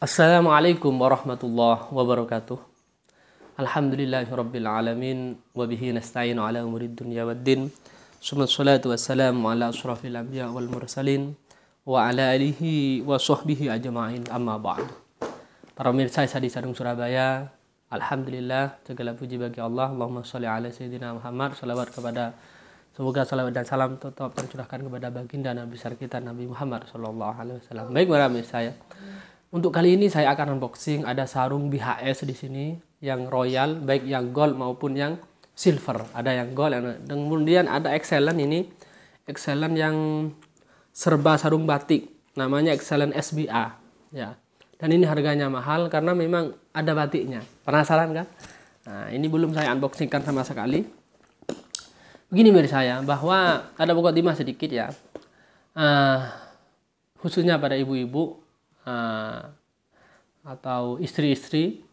Assalamualaikum warahmatullahi wabarakatuh. Alhamdulillahirabbil alamin Wabihi bihi nasta'inu ala umuri dunya din Summa salatu wassalamu ala asrafil anbiya wal mursalin wa ala alihi wa sahbihi ajma'in amma ba'd. Para pemirsa di sarung Surabaya, alhamdulillah segala puji bagi Allah. Allahumma salli ala sayyidina Muhammad salawat kepada Semoga salawat dan salam tetap tercurahkan kepada baginda Nabi besar kita Nabi Muhammad Sallallahu Alaihi Wasallam. Baik para pemirsa ya. Untuk kali ini saya akan unboxing ada sarung BHS di sini yang royal baik yang gold maupun yang silver. Ada yang gold yang kemudian ada excellent ini excellent yang serba sarung batik namanya excellent SBA ya. Dan ini harganya mahal karena memang ada batiknya. Penasaran kan? Nah, ini belum saya unboxingkan sama sekali. Begini dari saya bahwa ada pokok dimas sedikit ya. Uh, khususnya pada ibu-ibu Eh, atau istri-istri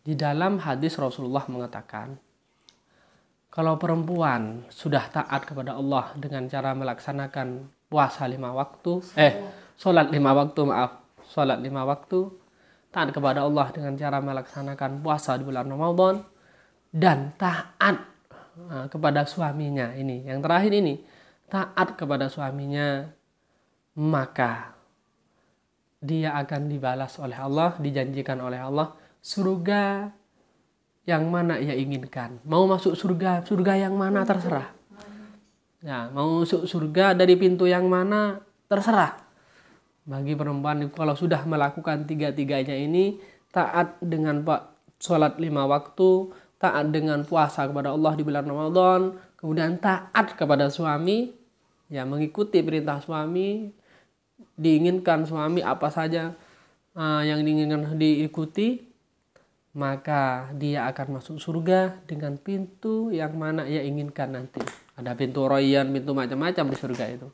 di dalam hadis Rasulullah mengatakan kalau perempuan sudah taat kepada Allah dengan cara melaksanakan puasa lima waktu eh sholat lima waktu maaf sholat lima waktu taat kepada Allah dengan cara melaksanakan puasa di bulan Ramadan dan taat eh, kepada suaminya ini yang terakhir ini taat kepada suaminya maka dia akan dibalas oleh Allah, dijanjikan oleh Allah surga yang mana ia inginkan. Mau masuk surga, surga yang mana terserah. Ya, mau masuk surga dari pintu yang mana terserah. Bagi perempuan kalau sudah melakukan tiga-tiganya ini, taat dengan Pak sholat lima waktu, taat dengan puasa kepada Allah di bulan Ramadan, kemudian taat kepada suami, ya mengikuti perintah suami, diinginkan suami apa saja uh, yang diinginkan diikuti maka dia akan masuk surga dengan pintu yang mana ia inginkan nanti. Ada pintu royan, pintu macam-macam di surga itu.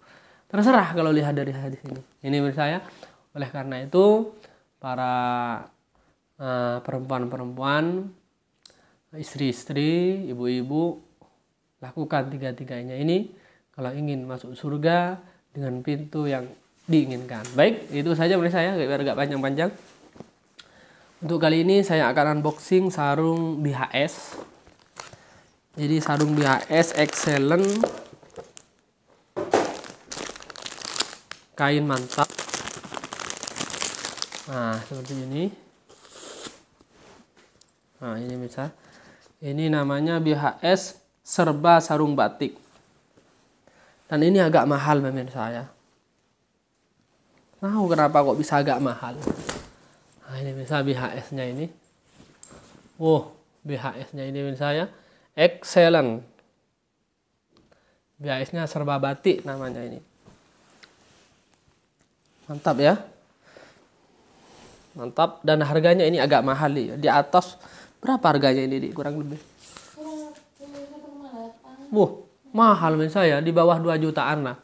Terserah kalau lihat dari hadis ini. Ini menurut saya. Oleh karena itu, para uh, perempuan-perempuan, istri-istri, ibu-ibu, lakukan tiga-tiganya ini kalau ingin masuk surga dengan pintu yang diinginkan. Baik, itu saja dari saya, biar agak panjang-panjang. Untuk kali ini saya akan unboxing sarung BHS. Jadi sarung BHS Excellent. Kain mantap. Nah, seperti ini. Nah, ini bisa. Ini namanya BHS serba sarung batik. Dan ini agak mahal pemirsa saya tahu kenapa kok bisa agak mahal nah ini bisa BHS nya ini wow BHS nya ini misalnya excellent BHS nya serba batik namanya ini mantap ya mantap dan harganya ini agak mahal nih di atas berapa harganya ini kurang lebih wah mahal misalnya di bawah 2 jutaan lah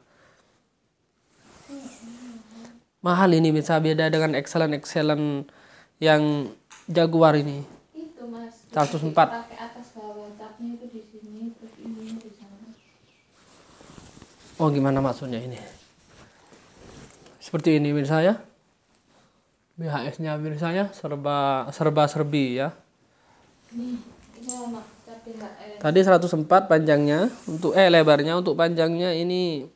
mahal ini bisa ah, beda dengan excellent excellent yang jaguar ini itu mas 104 oh gimana maksudnya ini seperti ini mirsa ya BHS nya mirsa ya serba serba serbi ya eh, Tadi 104 panjangnya untuk eh lebarnya untuk panjangnya ini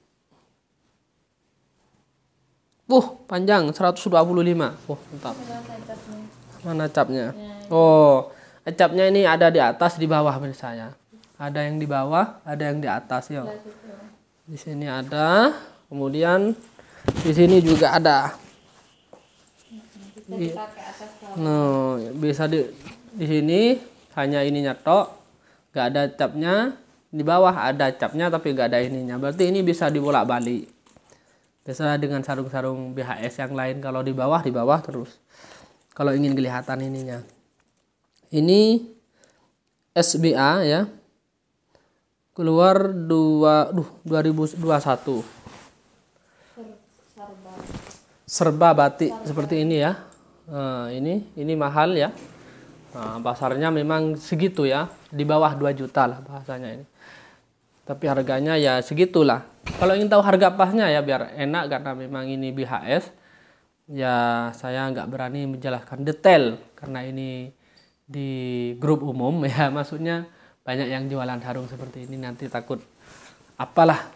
Wuh, panjang 125. Wuh, mantap. Mana capnya? Oh, capnya ini ada di atas, di bawah misalnya. Ada yang di bawah, ada yang di atas ya. Di sini ada, kemudian di sini juga ada. no, bisa di di sini hanya ininya tok, nggak ada capnya. Di bawah ada capnya tapi nggak ada ininya. Berarti ini bisa dibolak-balik biasa dengan sarung-sarung BHS yang lain kalau di bawah di bawah terus kalau ingin kelihatan ininya ini SBA ya keluar dua duh 2021 serba, serba batik serba. seperti ini ya nah, ini ini mahal ya nah, pasarnya memang segitu ya di bawah 2 juta lah bahasanya ini tapi harganya ya segitulah kalau ingin tahu harga pasnya ya biar enak karena memang ini BHS ya saya nggak berani menjelaskan detail karena ini di grup umum ya maksudnya banyak yang jualan harung seperti ini nanti takut apalah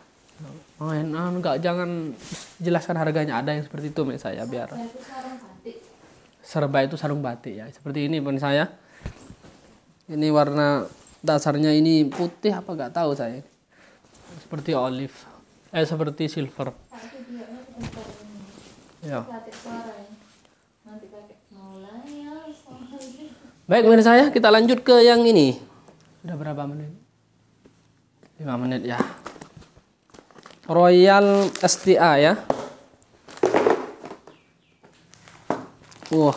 oh, enak nggak jangan jelaskan harganya ada yang seperti itu misalnya saya biar serba itu sarung batik ya seperti ini pun saya ini warna dasarnya ini putih apa nggak tahu saya seperti olive eh seperti silver ya baik pemirsa ya kita lanjut ke yang ini udah berapa menit 5 menit ya Royal STA ya wah wow.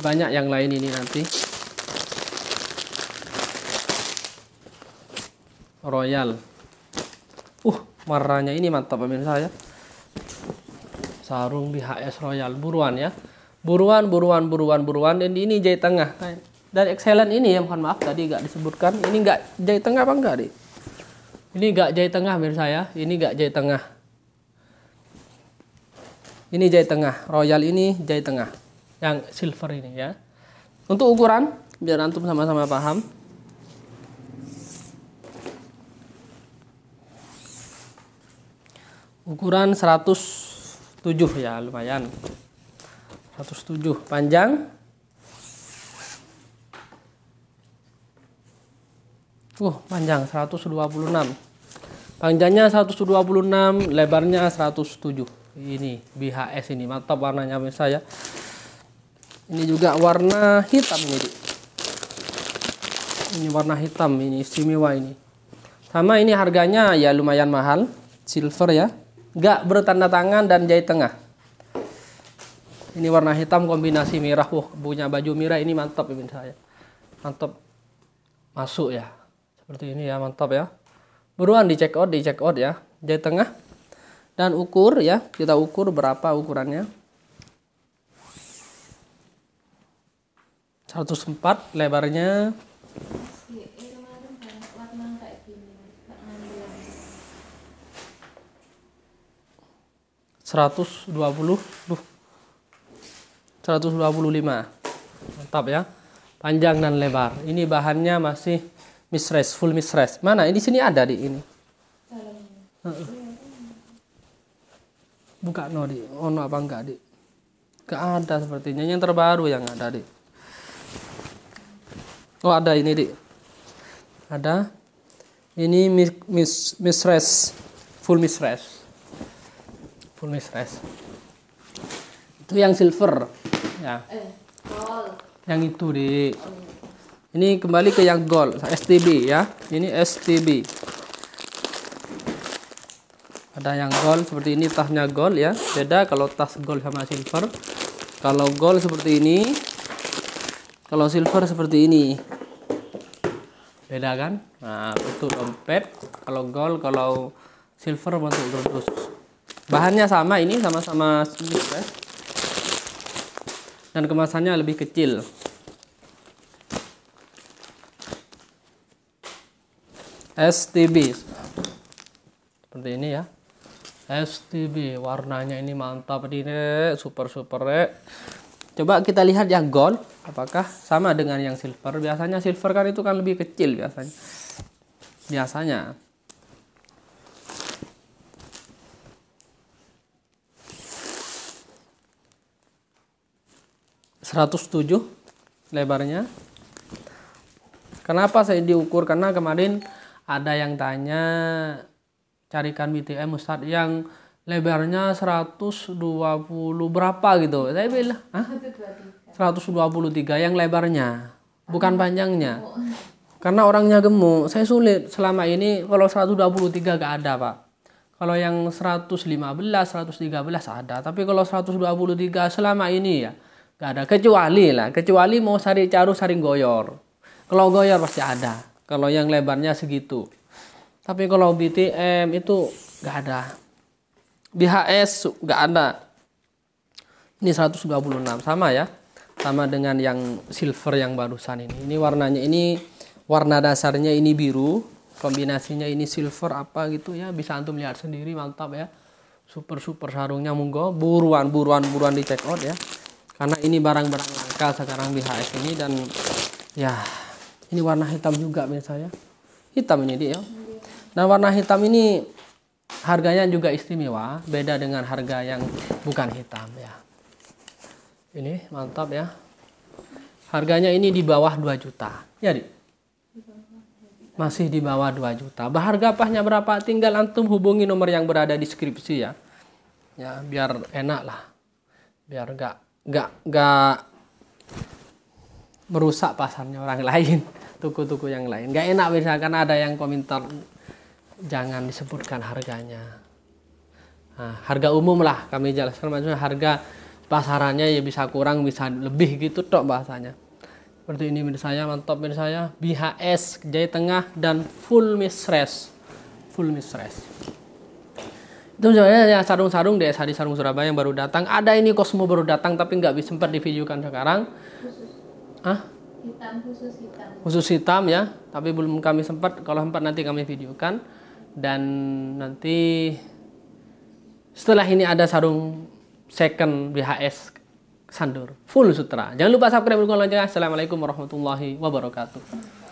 banyak yang lain ini nanti royal uh warnanya ini mantap pemirsa ya sarung di HS royal buruan ya buruan buruan buruan buruan dan ini jahit tengah nah, dari excellent ini ya mohon maaf tadi nggak disebutkan ini nggak jahit tengah apa enggak deh ini nggak jahit tengah pemirsa ya ini nggak jahit tengah ini jahit tengah royal ini jahit tengah yang silver ini ya untuk ukuran biar antum sama-sama paham ukuran 107 ya lumayan 107 panjang uh panjang 126 panjangnya 126 lebarnya 107 ini BHS ini mantap warnanya bisa ya ini juga warna hitam ini ini warna hitam ini istimewa ini sama ini harganya ya lumayan mahal silver ya gak bertanda tangan dan jahit tengah. Ini warna hitam kombinasi merah. Wah, punya baju merah ini mantap ibu saya. Mantap. Masuk ya. Seperti ini ya, mantap ya. Buruan di check out, di check out ya. Jahit tengah. Dan ukur ya, kita ukur berapa ukurannya. 104 lebarnya 120 duh 125 mantap ya panjang dan lebar ini bahannya masih misres full misres mana ini sini ada di ini buka no di ono apa enggak di enggak ada sepertinya yang terbaru yang ada di oh ada ini di ada ini mis, mis misres full misres full mist rest Itu yang silver ya. Eh, yang itu di ini kembali ke yang gold STB ya. Ini STB. Ada yang gold seperti ini tasnya gold ya. Beda kalau tas gold sama silver. Kalau gold seperti ini. Kalau silver seperti ini beda kan nah itu dompet kalau gold kalau silver bentuk berdus Bahannya sama ini sama-sama smooth ya. Kan? Dan kemasannya lebih kecil. STB. Seperti ini ya. STB warnanya ini mantap ini super super re. Coba kita lihat yang gold apakah sama dengan yang silver. Biasanya silver kan itu kan lebih kecil biasanya. Biasanya 107 lebarnya kenapa saya diukur karena kemarin ada yang tanya carikan BTM Ustadz yang lebarnya 120 berapa gitu saya bilang Hah? 123 yang lebarnya bukan panjangnya karena orangnya gemuk saya sulit selama ini kalau 123 gak ada pak kalau yang 115 113 ada tapi kalau 123 selama ini ya Gak ada kecuali lah, kecuali mau sari caru saring goyor. Kalau goyor pasti ada. Kalau yang lebarnya segitu. Tapi kalau BTM itu gak ada. BHS gak ada. Ini enam sama ya. Sama dengan yang silver yang barusan ini. Ini warnanya ini warna dasarnya ini biru, kombinasinya ini silver apa gitu ya. Bisa antum lihat sendiri mantap ya. Super super sarungnya monggo buruan buruan buruan di check out ya karena ini barang-barang langka sekarang BHS ini dan ya ini warna hitam juga misalnya hitam ini dia ya. nah warna hitam ini harganya juga istimewa beda dengan harga yang bukan hitam ya ini mantap ya harganya ini di bawah 2 juta jadi ya, masih di bawah 2 juta. Harga pahnya berapa? Tinggal antum hubungi nomor yang berada di skripsi ya. Ya, biar enak lah. Biar enggak nggak nggak merusak pasarnya orang lain tuku-tuku yang lain nggak enak misalkan ada yang komentar jangan disebutkan harganya nah, harga umum lah kami jelaskan maksudnya harga pasarannya ya bisa kurang bisa lebih gitu tok bahasanya seperti ini menurut saya mantap menurut saya BHS Jaya Tengah dan full mistress full mistress itu misalnya yang sarung-sarung deh, Sari Sarung Surabaya yang baru datang. Ada ini Cosmo baru datang tapi nggak bisa sempat divideokan sekarang. Khusus. Hah? Hitam khusus hitam. Khusus hitam ya, tapi belum kami sempat. Kalau sempat nanti kami videokan dan nanti setelah ini ada sarung second BHS Sandur full sutra. Jangan lupa subscribe dukung lonceng Assalamualaikum warahmatullahi wabarakatuh.